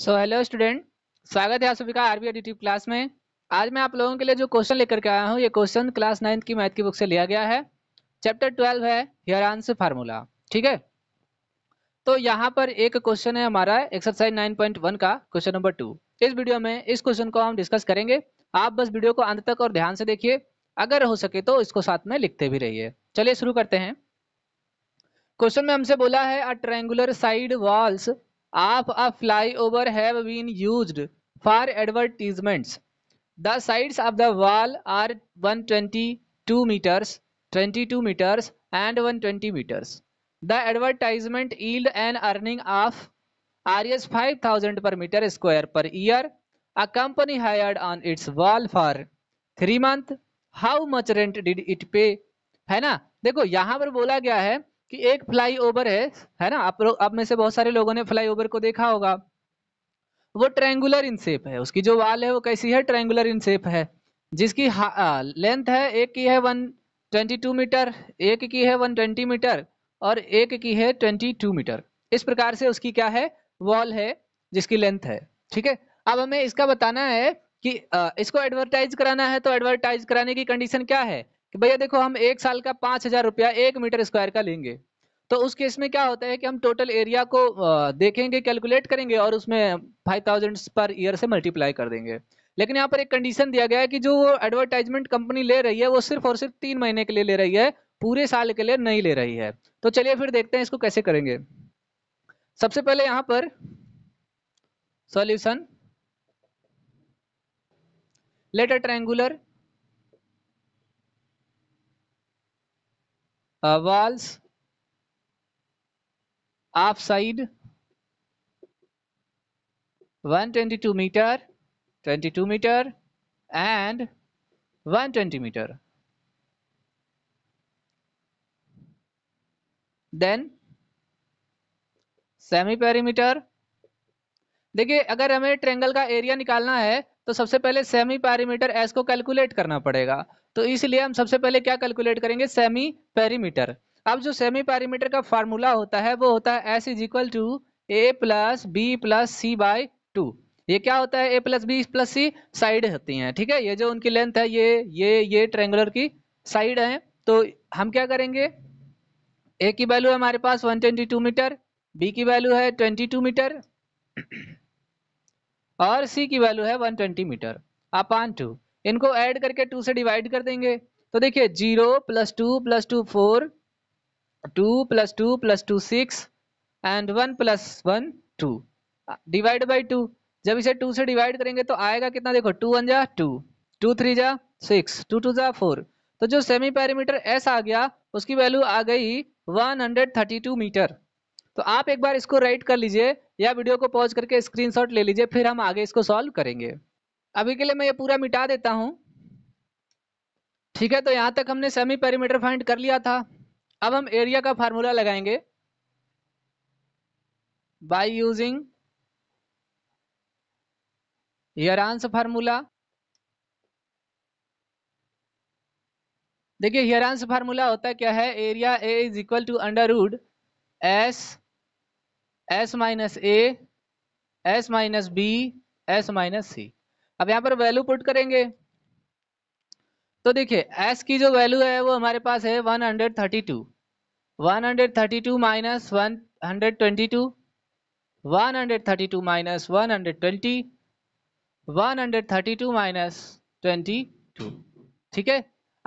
so hello student स्वागत है आप सभी का आरबी एडिटिव क्लास में आज मैं आप लोगों के लिए जो क्वेश्चन लेकर के आया हूँ ये क्वेश्चन क्लास नाइन्थ की मैथ की बुक से लिया गया है चैप्टर ट्वेल्व है हियर आंसर फार्मूला ठीक है तो यहाँ पर एक क्वेश्चन है हमारा एक्सरसाइज नाइन पॉइंट वन का क्वेश्चन नंबर टू इस वीडियो में इस क्वेश्चन को हम डिस्कस करेंगे आप बस वीडियो को अंत तक और ध्यान से देखिए अगर हो सके तो इसको साथ में लिखते भी रहिए चलिए शुरू करते हैं क्वेश्चन में हमसे बोला है a triangular side walls of a flyover have for advertisements the sides of the wall are 122 metres 22 metres and 120 metres the advertisement yield and earning of R S five thousand per metre square per year a company hired on its wall for three month how much rent did it pay है ना देखो यहां पर बोला गया है कि एक ओवर है है ना आप लोग आप में से बहुत सारे लोगों ने फ्लाई ओवर को देखा होगा वो ट्रेंगुलर इन शेप है उसकी जो वाल है वो कैसी है ट्रेंगुलर इन शेप है जिसकी लेंथ है एक की है 122 मीटर एक की है 120 मीटर और एक की है 22 मीटर इस प्रकार से उसकी क्या है वॉल है जिसकी लेंथ है ठीक है अब हमें इसका बताना है कि इसको एडवर्टाइज कराना है तो एडवर्टाइज कराने की कंडीशन क्या है कि भैया देखो हम एक साल का पाँच हजार रुपया एक मीटर स्क्वायर का लेंगे तो उस केस में क्या होता है कि हम टोटल एरिया को देखेंगे कैलकुलेट करेंगे और उसमें फाइव थाउजेंड पर ईयर से मल्टीप्लाई कर देंगे लेकिन यहाँ पर एक कंडीशन दिया गया है कि जो एडवर्टाइजमेंट कंपनी ले रही है वो सिर्फ और सिर्फ तीन महीने के लिए ले रही है पूरे साल के लिए नहीं ले रही है तो चलिए फिर देखते हैं इसको कैसे करेंगे सबसे पहले यहाँ पर solution letter triangular walls of side 122 metre 22 metre and 120 metre then semi perimeter देखिए अगर हमें ट्रेंगल का एरिया निकालना है तो सबसे पहले सेमी पैरीमीटर एस को कैलकुलेट करना पड़ेगा तो इसलिए हम सबसे पहले क्या कैलकुलेट करेंगे सेमी पेरीमीटर अब जो सेमी पेरीमीटर का फार्मूला होता है वो होता है S is equal to A plus B plus C by two ये क्या होता है A plus B plus C side होती हैं ठीक है ये जो उनकी लेंथ है ये ये ये ट्रेंगुलर की साइड है तो हम क्या करेंगे ए की वैल्यू हमारे पास 122 मीटर बी की वैल्यू है 22 मीटर और सी की वैल्यू है 120 मीटर अपान टू इनको ऐड करके टू से डिवाइड कर देंगे तो देखिए zero plus two plus two four two plus two plus two six and one plus one two divide by two जब इसे टू से डिवाइड करेंगे तो आएगा कितना देखो टू वन जा टू टू थ्री जा सिक्स टू टू जा फोर तो जो सेमी पैरामीटर एस आ गया उसकी वैल्यू आ गई 132 मीटर तो आप एक बार इसको राइट कर लीजिए या वीडियो को पॉज करके स्क्रीनशॉट ले लीजिए फिर हम आगे इसको सॉल्व करेंगे अभी के लिए मैं ये पूरा मिटा देता हूँ ठीक है तो यहाँ तक हमने सेमी पेरीमीटर फाइंड कर लिया था अब हम एरिया का फार्मूला लगाएंगे बाय यूजिंग हियरांस फार्मूला देखिए हियरांस फार्मूला होता क्या है area A is equal to under root S S minus A S minus B S minus C अब यहाँ पर वैल्यू पुट करेंगे तो देखिए एस की जो वैल्यू है वो हमारे पास है 132 132 minus thirty two minus thirty two minus two ठीक है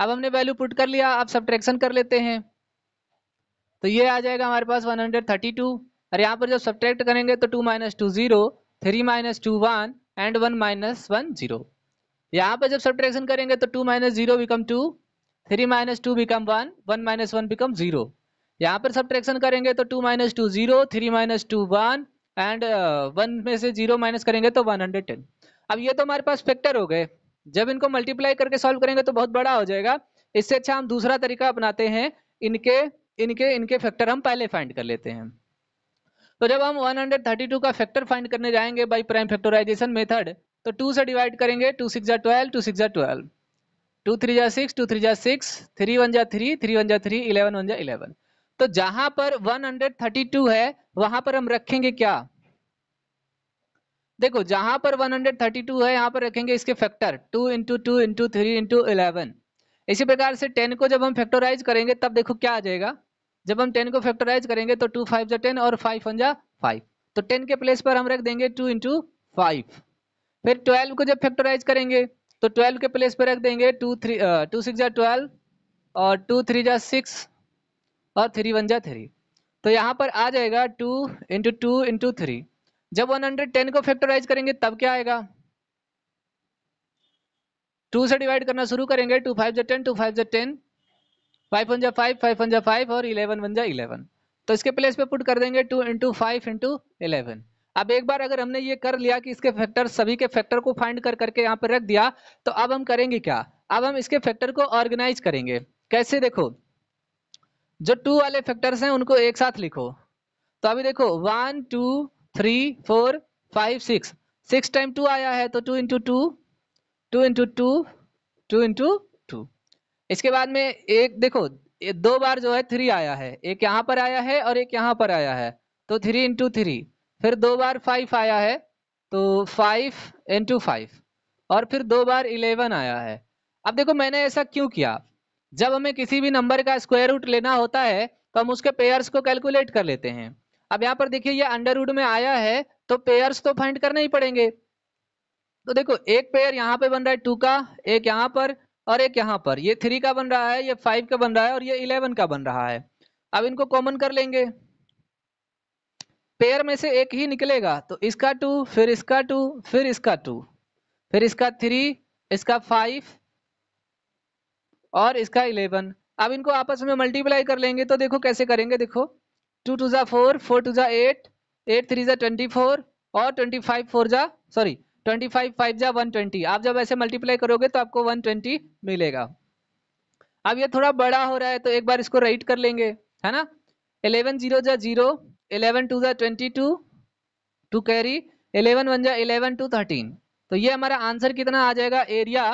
अब हमने वैल्यू पुट कर लिया अब सब्ट्रैक्शन कर लेते हैं तो ये आ जाएगा हमारे पास 132 और यहाँ पर जब सब्ट्रैक्ट करेंगे तो 2 minus two zero three minus two one and one minus one zero यहाँ पर जब सब करेंगे तो two minus zero become two three minus two become one one minus one become zero यहाँ पर सब करेंगे तो two minus two zero three minus two one and one में से जीरो माइनस करेंगे तो वन हंड्रेड टेन अब ये तो हमारे पास फैक्टर हो गए जब इनको मल्टीप्लाई करके सॉल्व करेंगे तो बहुत बड़ा हो जाएगा इससे अच्छा हम दूसरा तरीका अपनाते हैं इनके इनके इनके फैक्टर हम पहले फाइंड कर लेते हैं तो जब हम 132 का फैक्टर फाइंड करने जाएंगे बाय प्राइम फैक्टराइजेशन मेथड तो टू से डिवाइड करेंगे टू सिक्स जा ट्वेल्व टू सिक्स जा ट्वेल्व टू थ्री जा सिक्स टू थ्री जा सिक्स थ्री वन जा थ्री थ्री वन जा थ्री इलेवन वन जा इलेवन तो जहां पर 132 है वहां पर हम रखेंगे क्या देखो जहां पर 132 है यहां पर रखेंगे इसके factor 2 into two into three into eleven इसी प्रकार से 10 को जब हम फैक्टोराइज करेंगे तब देखो क्या आ जाएगा जब हम टेन को फैक्टराइज करेंगे तो टू फाइव जो टेन और फाइव पंजा फाइव तो टेन के प्लेस पर हम रख देंगे टू इंटू फाइव फिर ट्वेल्व को जब फैक्टराइज करेंगे तो ट्वेल्व के प्लेस पर रख देंगे टू थ्री टू सिक्स जा ट्वेल्व और टू थ्री जा सिक्स और थ्री वन जा थ्री तो यहाँ पर आ जाएगा two into two into three जब वन हंड्रेड टेन को फैक्टराइज करेंगे तब क्या आएगा टू से डिवाइड करना शुरू करेंगे टू फाइव जो टेन टू फाइव जो टेन फाइव वन जा फाइव फाइव वन जा फाइव और इलेवन वन जा इलेवन तो इसके प्लेस पे पुट कर देंगे two into five into eleven अब एक बार अगर हमने ये कर लिया कि इसके फैक्टर सभी के फैक्टर को फाइंड कर करके यहाँ पर रख दिया तो अब हम करेंगे क्या अब हम इसके फैक्टर को ऑर्गेनाइज करेंगे कैसे देखो जो टू वाले फैक्टर्स हैं उनको एक साथ लिखो तो अभी देखो one two three four five six six time two आया है तो two into two two into two two into इसके बाद में एक देखो दो बार जो है थ्री आया है एक यहाँ पर आया है और एक यहाँ पर आया है तो थ्री इंटू थ्री फिर दो बार फाइव आया है तो फाइव इंटू फाइव और फिर दो बार इलेवन आया है अब देखो मैंने ऐसा क्यों किया जब हमें किसी भी नंबर का स्क्वायर रूट लेना होता है तो हम उसके पेयर्स को कैलकुलेट कर लेते हैं अब यहाँ पर देखिए ये अंडर रूट में आया है तो पेयर्स तो फाइंड करना ही पड़ेंगे तो देखो एक पेयर यहाँ पे बन रहा है टू का एक यहाँ पर और एक यहाँ पर ये थ्री का बन रहा है ये फाइव का बन रहा है और ये इलेवन का बन रहा है अब इनको कॉमन कर लेंगे पेयर में से एक ही निकलेगा तो इसका टू फिर इसका टू फिर इसका टू फिर इसका थ्री इसका फाइव और इसका इलेवन अब इनको आपस में मल्टीप्लाई कर लेंगे तो देखो कैसे करेंगे देखो टू टू ज़ा फोर फोर टू ज़ा एट एट थ्री ज़ा ट्वेंटी फोर और ट्वेंटी फाइव फोर ज़ा सॉरी ट्वेंटी फाइव फाइव जा वन ट्वेंटी आप जब ऐसे मल्टीप्लाई करोगे तो आपको वन ट्वेंटी मिलेगा अब ये थोड़ा बड़ा हो रहा है तो एक बार इसको राइट कर लेंगे है ना इलेवन जीरो जा जीरो इलेवन टू जा twenty two two carry eleven one जा इलेवन टू थर्टीन तो ये हमारा आंसर कितना आ जाएगा एरिया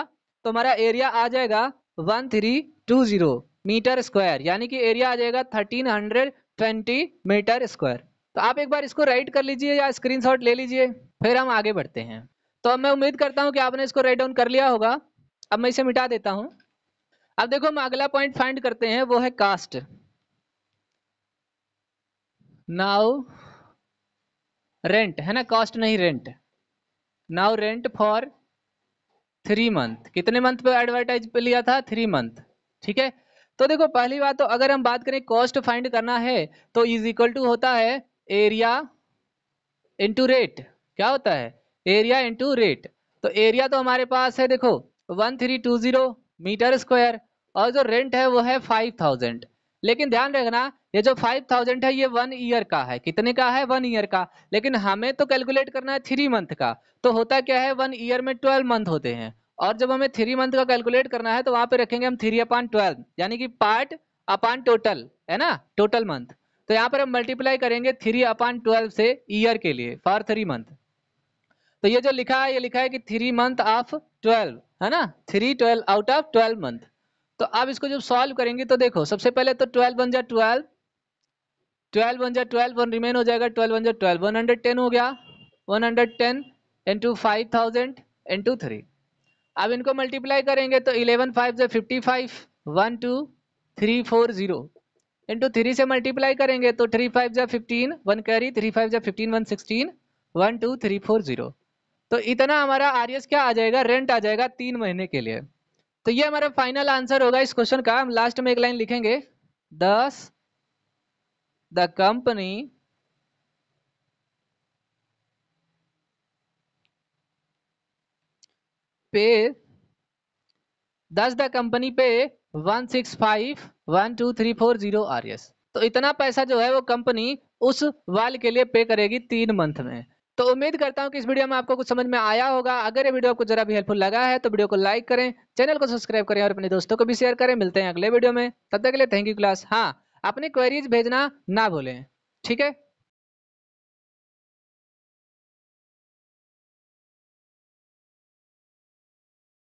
तो हमारा एरिया आ जाएगा one three two zero metre square यानी कि एरिया आ जाएगा thirteen hundred twenty metre square तो आप एक बार इसको राइट कर लीजिए या स्क्रीनशॉट ले लीजिए फिर हम आगे बढ़ते हैं तो अब मैं उम्मीद करता हूँ कि आपने इसको राइट डाउन कर लिया होगा अब मैं इसे मिटा देता हूँ अब देखो हम अगला पॉइंट फाइंड करते हैं वो है कास्ट नाउ रेंट है ना कॉस्ट नहीं rent now rent for three month कितने मंथ पे एडवर्टाइज पे लिया था थ्री मंथ ठीक है तो देखो पहली बात तो अगर हम बात करें कॉस्ट फाइंड करना है तो इज इक्वल टू होता है एरिया इनटू रेट क्या होता है एरिया इंटू रेट तो एरिया तो हमारे पास है देखो one three two zero metre square और जो रेंट है वो है फाइव थाउजेंड लेकिन ध्यान रखना ये जो फाइव थाउजेंड है ये वन ईयर का है कितने का है वन ईयर का लेकिन हमें तो कैलकुलेट करना है थ्री मंथ का तो होता क्या है वन ईयर में ट्वेल्व मंथ होते हैं और जब हमें थ्री मंथ का कैलकुलेट करना है तो वहां पे रखेंगे हम थ्री अपॉन ट्वेल्व यानी कि पार्ट अपान टोटल है ना टोटल मंथ तो यहाँ पर हम मल्टीप्लाई करेंगे थ्री अपॉन ट्वेल्व से ईयर के लिए फॉर थ्री मंथ तो ये जो लिखा है ये लिखा है कि थ्री मंथ ऑफ ट्वेल्व है ना three twelve out of twelve month तो आप इसको जब सॉल्व करेंगे तो देखो सबसे पहले तो ट्वेल्व वन जाए ट्वेल्व ट्वेल्व वन जाए ट्वेल्व वन रिमेन हो जाएगा ट्वेल्व वन जाए ट्वेल्व वन हंड्रेड टेन हो गया one hundred ten into five thousand into three अब इनको मल्टीप्लाई करेंगे तो इलेवन फाइव जो fifty five one two three four zero into three से मल्टीप्लाई करेंगे तो थ्री फाइव जो fifteen one carry three five जो fifteen one sixteen one two three four zero तो इतना हमारा एस क्या आ जाएगा रेंट आ जाएगा तीन महीने के लिए तो ये हमारा फाइनल आंसर होगा इस क्वेश्चन का हम लास्ट में एक लाइन लिखेंगे दस the company pay pays the company pay one six five one two three four zero R S तो इतना पैसा जो है वो कंपनी उस वाल के लिए पे करेगी तीन मंथ में तो उम्मीद करता हूँ कि इस वीडियो में आपको कुछ समझ में आया होगा अगर ये वीडियो आपको जरा भी हेल्पफुल लगा है तो वीडियो को लाइक करें चैनल को सब्सक्राइब करें और अपने दोस्तों को भी शेयर करें मिलते हैं अगले वीडियो में तब तक के लिए थैंक यू क्लास हाँ अपनी क्वेरीज भेजना ना भूलें ठीक है